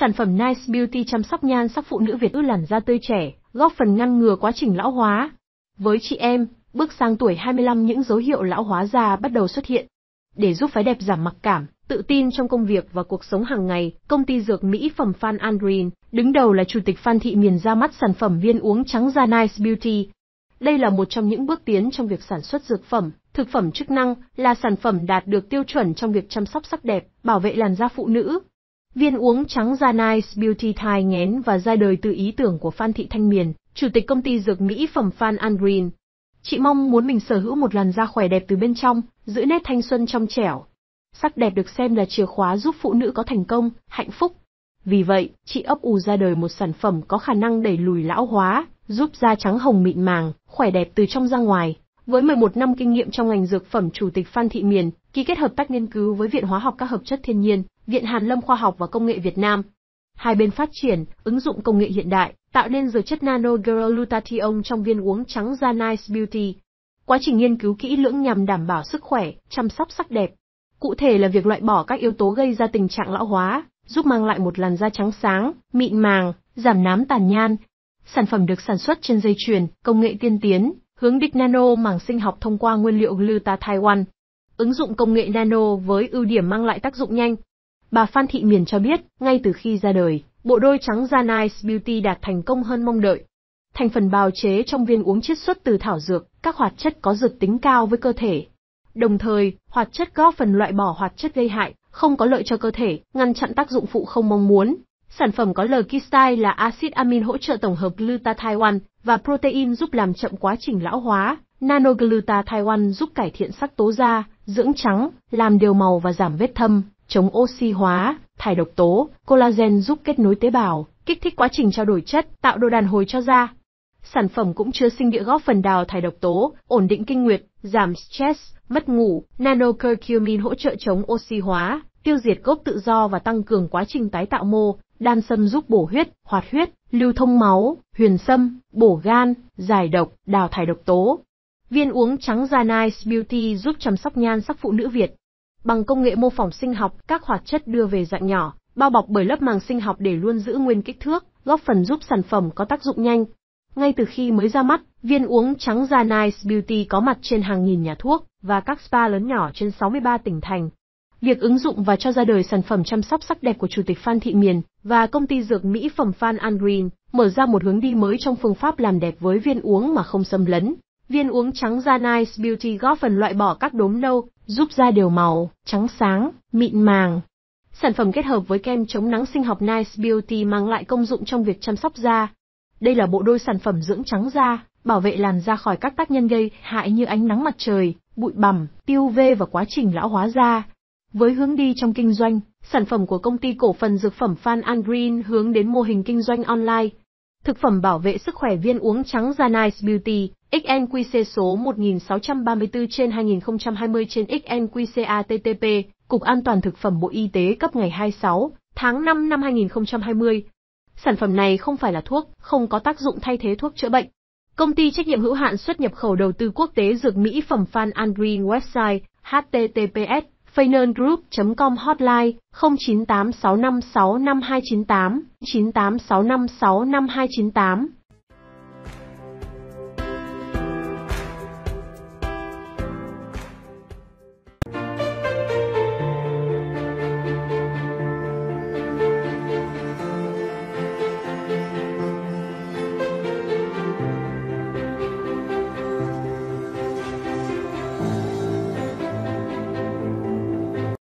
Sản phẩm Nice Beauty chăm sóc nhan sắc phụ nữ Việt ư làn da tươi trẻ, góp phần ngăn ngừa quá trình lão hóa. Với chị em, bước sang tuổi 25 những dấu hiệu lão hóa da bắt đầu xuất hiện. Để giúp phái đẹp giảm mặc cảm, tự tin trong công việc và cuộc sống hàng ngày, công ty dược mỹ phẩm Phan Andrin, đứng đầu là chủ tịch Phan Thị Miền ra mắt sản phẩm viên uống trắng da Nice Beauty. Đây là một trong những bước tiến trong việc sản xuất dược phẩm, thực phẩm chức năng, là sản phẩm đạt được tiêu chuẩn trong việc chăm sóc sắc đẹp, bảo vệ làn da phụ nữ. Viên uống trắng da Nice Beauty Thai nghén và ra đời từ ý tưởng của Phan Thị Thanh Miền, chủ tịch công ty dược mỹ phẩm Phan An Green. Chị mong muốn mình sở hữu một làn da khỏe đẹp từ bên trong, giữ nét thanh xuân trong trẻo. Sắc đẹp được xem là chìa khóa giúp phụ nữ có thành công, hạnh phúc. Vì vậy, chị ấp ủ ra đời một sản phẩm có khả năng đẩy lùi lão hóa, giúp da trắng hồng mịn màng, khỏe đẹp từ trong ra ngoài. Với 11 năm kinh nghiệm trong ngành dược phẩm, Chủ tịch Phan Thị Miền ký kết hợp tác nghiên cứu với Viện Hóa học các hợp chất thiên nhiên, Viện Hàn lâm Khoa học và Công nghệ Việt Nam. Hai bên phát triển, ứng dụng công nghệ hiện đại, tạo nên dược chất nano glutathione trong viên uống trắng da Nice Beauty. Quá trình nghiên cứu kỹ lưỡng nhằm đảm bảo sức khỏe, chăm sóc sắc đẹp. Cụ thể là việc loại bỏ các yếu tố gây ra tình trạng lão hóa, giúp mang lại một làn da trắng sáng, mịn màng, giảm nám tàn nhan. Sản phẩm được sản xuất trên dây chuyền, công nghệ tiên tiến, hướng đích nano mảng sinh học thông qua nguyên liệu glutathione. Ứng dụng công nghệ nano với ưu điểm mang lại tác dụng nhanh. Bà Phan Thị Miền cho biết, ngay từ khi ra đời, bộ đôi trắng da Nice Beauty đạt thành công hơn mong đợi. Thành phần bào chế trong viên uống chiết xuất từ thảo dược, các hoạt chất có dược tính cao với cơ thể. Đồng thời, hoạt chất góp phần loại bỏ hoạt chất gây hại, không có lợi cho cơ thể, ngăn chặn tác dụng phụ không mong muốn. Sản phẩm có lời style là axit amin hỗ trợ tổng hợp glutathione, và protein giúp làm chậm quá trình lão hóa. Nanoglutathione Taiwan giúp cải thiện sắc tố da, dưỡng trắng, làm đều màu và giảm vết thâm, chống oxy hóa, thải độc tố, collagen giúp kết nối tế bào, kích thích quá trình trao đổi chất, tạo đồ đàn hồi cho da. Sản phẩm cũng chứa sinh địa góp phần đào thải độc tố, ổn định kinh nguyệt, giảm stress, mất ngủ, Nano Curcumin hỗ trợ chống oxy hóa, tiêu diệt gốc tự do và tăng cường quá trình tái tạo mô, đan sâm giúp bổ huyết, hoạt huyết, lưu thông máu, huyền sâm, bổ gan, giải độc, đào thải độc tố. Viên uống trắng da Nice Beauty giúp chăm sóc nhan sắc phụ nữ Việt. Bằng công nghệ mô phỏng sinh học, các hoạt chất đưa về dạng nhỏ, bao bọc bởi lớp màng sinh học để luôn giữ nguyên kích thước, góp phần giúp sản phẩm có tác dụng nhanh. Ngay từ khi mới ra mắt, viên uống trắng da Nice Beauty có mặt trên hàng nghìn nhà thuốc và các spa lớn nhỏ trên 63 tỉnh thành. Việc ứng dụng và cho ra đời sản phẩm chăm sóc sắc đẹp của Chủ tịch Phan Thị Miền và công ty dược mỹ phẩm Phan An Green mở ra một hướng đi mới trong phương pháp làm đẹp với viên uống mà không xâm lấn. Viên uống trắng da Nice Beauty góp phần loại bỏ các đốm nâu, giúp da đều màu, trắng sáng, mịn màng. Sản phẩm kết hợp với kem chống nắng sinh học Nice Beauty mang lại công dụng trong việc chăm sóc da. Đây là bộ đôi sản phẩm dưỡng trắng da, bảo vệ làn da khỏi các tác nhân gây hại như ánh nắng mặt trời, bụi bằm, tiêu UV và quá trình lão hóa da với hướng đi trong kinh doanh, sản phẩm của công ty cổ phần dược phẩm Fan An Green hướng đến mô hình kinh doanh online. Thực phẩm bảo vệ sức khỏe viên uống trắng Janice Beauty, XNQC số 1634 trên 2020 trên XNQCATTP, Cục An toàn Thực phẩm Bộ Y tế cấp ngày 26 tháng 5 năm 2020. Sản phẩm này không phải là thuốc, không có tác dụng thay thế thuốc chữa bệnh. Công ty trách nhiệm hữu hạn xuất nhập khẩu đầu tư quốc tế dược mỹ phẩm Fan An Green website https finance com hotline 0986565298, 986565298